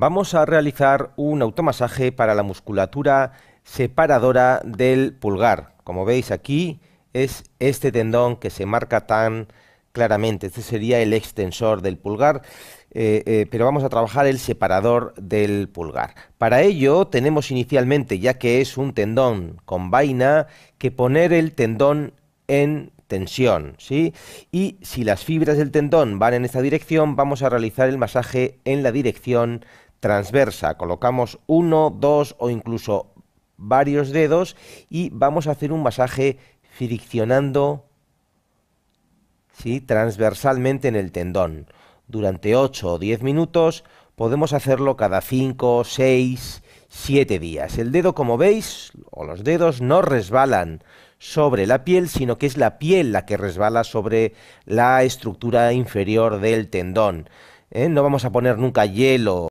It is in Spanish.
vamos a realizar un automasaje para la musculatura separadora del pulgar. Como veis aquí es este tendón que se marca tan claramente. Este sería el extensor del pulgar, eh, eh, pero vamos a trabajar el separador del pulgar. Para ello tenemos inicialmente, ya que es un tendón con vaina, que poner el tendón en tensión, ¿sí? Y si las fibras del tendón van en esta dirección, vamos a realizar el masaje en la dirección transversa. Colocamos uno, dos o incluso varios dedos y vamos a hacer un masaje friccionando ¿sí? transversalmente en el tendón. Durante 8 o 10 minutos podemos hacerlo cada 5, 6, 7 días. El dedo, como veis, o los dedos no resbalan sobre la piel, sino que es la piel la que resbala sobre la estructura inferior del tendón. ¿eh? No vamos a poner nunca hielo